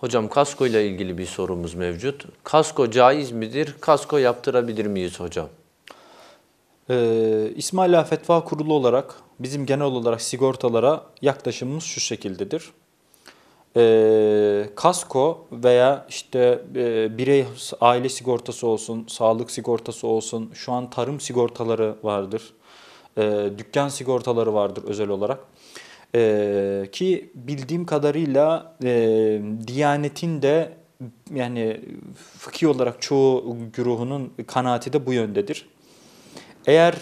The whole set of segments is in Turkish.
Hocam kasko ile ilgili bir sorumuz mevcut. Kasko caiz midir? Kasko yaptırabilir miyiz hocam? Ee, İsmaila Fetva Kurulu olarak bizim genel olarak sigortalara yaklaşımımız şu şekildedir. Ee, kasko veya işte e, birey aile sigortası olsun, sağlık sigortası olsun, şu an tarım sigortaları vardır, ee, dükkan sigortaları vardır özel olarak. E, ki bildiğim kadarıyla e, Diyanet'in de yani fıkhi olarak çoğu güruhunun kanaati de bu yöndedir. Eğer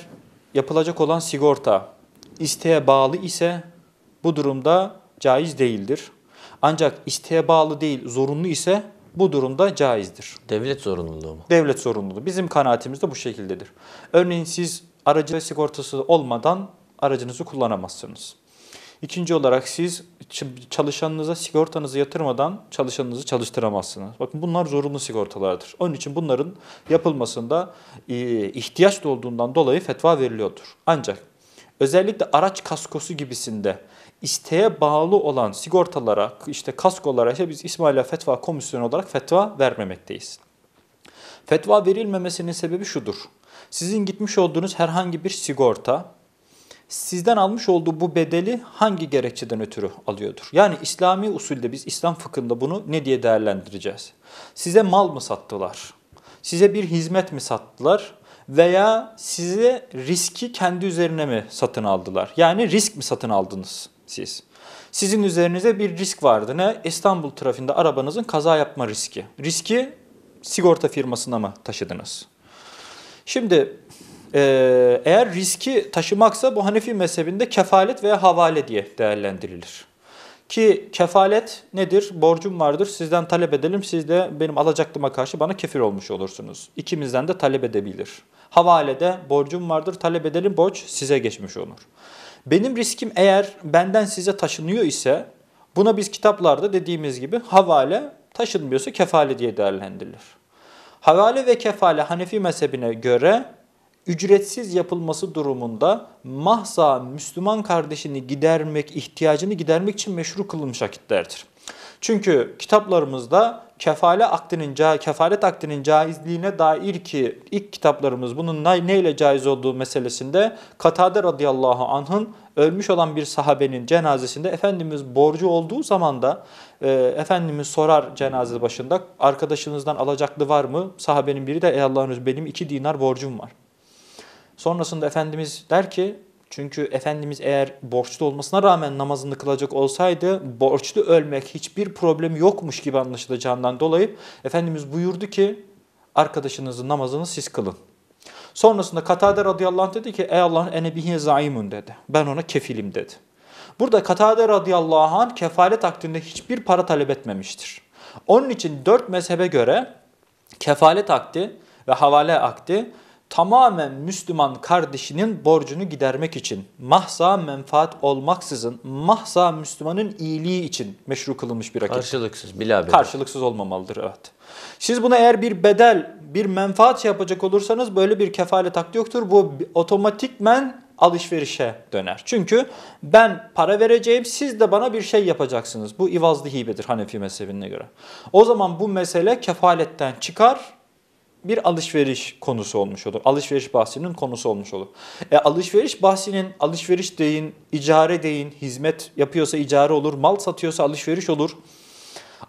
yapılacak olan sigorta isteğe bağlı ise bu durumda caiz değildir. Ancak isteğe bağlı değil, zorunlu ise bu durumda caizdir. Devlet zorunluluğu mu? Devlet zorunluluğu. Bizim kanaatimiz de bu şekildedir. Örneğin siz aracı sigortası olmadan aracınızı kullanamazsınız. İkinci olarak siz çalışanınıza sigortanızı yatırmadan çalışanınızı çalıştıramazsınız. Bakın bunlar zorunlu sigortalardır. Onun için bunların yapılmasında ihtiyaç olduğundan dolayı fetva veriliyordur. Ancak özellikle araç kaskosu gibisinde isteğe bağlı olan sigortalara, işte kaskolara işte biz İsmaila Fetva Komisyonu olarak fetva vermemekteyiz. Fetva verilmemesinin sebebi şudur. Sizin gitmiş olduğunuz herhangi bir sigorta sizden almış olduğu bu bedeli hangi gerekçeden ötürü alıyordur? Yani İslami usulde biz İslam fıkhında bunu ne diye değerlendireceğiz? Size mal mı sattılar? Size bir hizmet mi sattılar? Veya size riski kendi üzerine mi satın aldılar? Yani risk mi satın aldınız siz? Sizin üzerinize bir risk vardı. Ne? İstanbul trafiğinde arabanızın kaza yapma riski. Riski sigorta firmasına mı taşıdınız? Şimdi ee, eğer riski taşımaksa bu Hanefi mezhebinde kefalet veya havale diye değerlendirilir. Ki kefalet nedir? Borcum vardır. Sizden talep edelim. Siz de benim alacaklıma karşı bana kefir olmuş olursunuz. İkimizden de talep edebilir. Havalede borcum vardır. Talep edelim. Borç size geçmiş olur. Benim riskim eğer benden size taşınıyor ise buna biz kitaplarda dediğimiz gibi havale taşınmıyorsa kefale diye değerlendirilir. Havale ve kefale Hanefi mezhebine göre ücretsiz yapılması durumunda mahza Müslüman kardeşini gidermek, ihtiyacını gidermek için meşru kılınmış akitlerdir. Çünkü kitaplarımızda kefale akdinin, kefalet akdinin caizliğine dair ki ilk kitaplarımız bunun ne ile caiz olduğu meselesinde Katade radıyallahu anh'ın ölmüş olan bir sahabenin cenazesinde Efendimiz borcu olduğu zaman da e, Efendimiz sorar cenaze başında arkadaşınızdan alacaklı var mı? Sahabenin biri de ey Allah'ın benim iki dinar borcum var. Sonrasında Efendimiz der ki çünkü Efendimiz eğer borçlu olmasına rağmen namazını kılacak olsaydı borçlu ölmek hiçbir problem yokmuş gibi anlaşılacağından dolayı Efendimiz buyurdu ki arkadaşınızın namazını siz kılın. Sonrasında Katade radıyallahu anh dedi ki ey Allah'ın enebihi zaimun dedi. Ben ona kefilim dedi. Burada Katade radıyallahu anh kefalet akdinde hiçbir para talep etmemiştir. Onun için dört mezhebe göre kefalet akdi ve havale akdi tamamen Müslüman kardeşinin borcunu gidermek için, mahsa menfaat olmaksızın, mahsa Müslümanın iyiliği için meşru kılınmış bir akit. Karşılıksız, bilabedel. Karşılıksız olmamalıdır, evet. Siz buna eğer bir bedel, bir menfaat yapacak olursanız böyle bir kefalet hakkı yoktur. Bu otomatikmen alışverişe döner. Çünkü ben para vereceğim, siz de bana bir şey yapacaksınız. Bu ivazlı hibedir Hanefi mezhebine göre. O zaman bu mesele kefaletten çıkar, bir alışveriş konusu olmuş olur. Alışveriş bahsinin konusu olmuş olur. E, alışveriş bahsinin alışveriş deyin, icare deyin, hizmet yapıyorsa icare olur, mal satıyorsa alışveriş olur.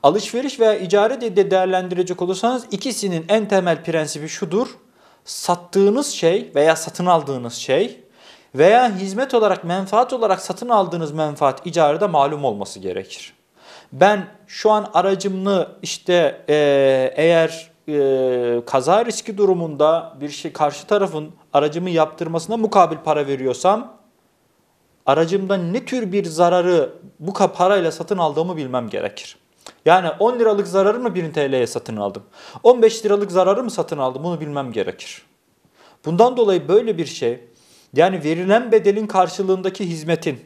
Alışveriş veya icare de, de değerlendirecek olursanız ikisinin en temel prensibi şudur. Sattığınız şey veya satın aldığınız şey veya hizmet olarak, menfaat olarak satın aldığınız menfaat icarede malum olması gerekir. Ben şu an aracımı işte e, eğer e, kaza riski durumunda bir şey karşı tarafın aracımı yaptırmasına mukabil para veriyorsam aracımdan ne tür bir zararı bu parayla satın aldığımı bilmem gerekir. Yani 10 liralık zararı mı 1 TL'ye satın aldım? 15 liralık zararı mı satın aldım? Bunu bilmem gerekir. Bundan dolayı böyle bir şey yani verilen bedelin karşılığındaki hizmetin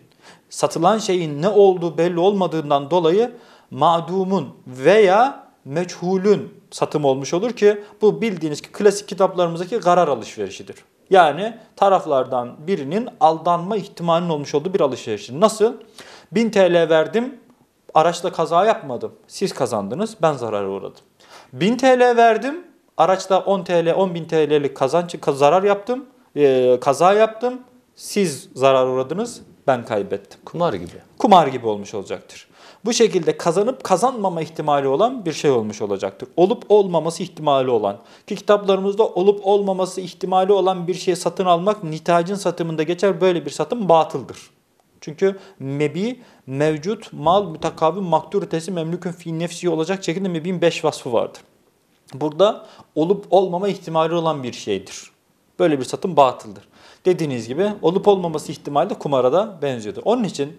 satılan şeyin ne olduğu belli olmadığından dolayı mağdumun veya meçhulün satım olmuş olur ki bu bildiğiniz ki klasik kitaplarımızdaki karar alışverişidir. Yani taraflardan birinin aldanma ihtimalinin olmuş olduğu bir alışveriş. Nasıl? 1000 TL verdim, araçla kaza yapmadım. Siz kazandınız, ben zarara uğradım. 1000 TL verdim, araçta 10 TL, 10 bin TL'lik kazanç, zarar yaptım, e, kaza yaptım. Siz zarar uğradınız, ben kaybettim. Kumar gibi. Kumar gibi olmuş olacaktır. Bu şekilde kazanıp kazanmama ihtimali olan bir şey olmuş olacaktır. Olup olmaması ihtimali olan ki kitaplarımızda olup olmaması ihtimali olan bir şeyi satın almak nitacın satımında geçer. Böyle bir satım batıldır. Çünkü mebi mevcut mal mütekabi makturitesi memlükün fi nefsi olacak şekilde mebin beş vasfı vardır. Burada olup olmama ihtimali olan bir şeydir. Böyle bir satım batıldır. Dediğiniz gibi olup olmaması ihtimali de kumara da benziyordu. Onun için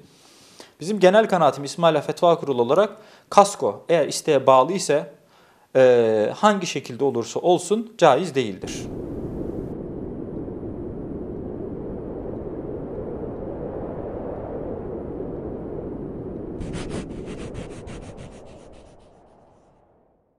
Bizim genel kanaatim İsmaila Fetva Kurulu olarak kasko eğer isteğe bağlı ise e, hangi şekilde olursa olsun caiz değildir.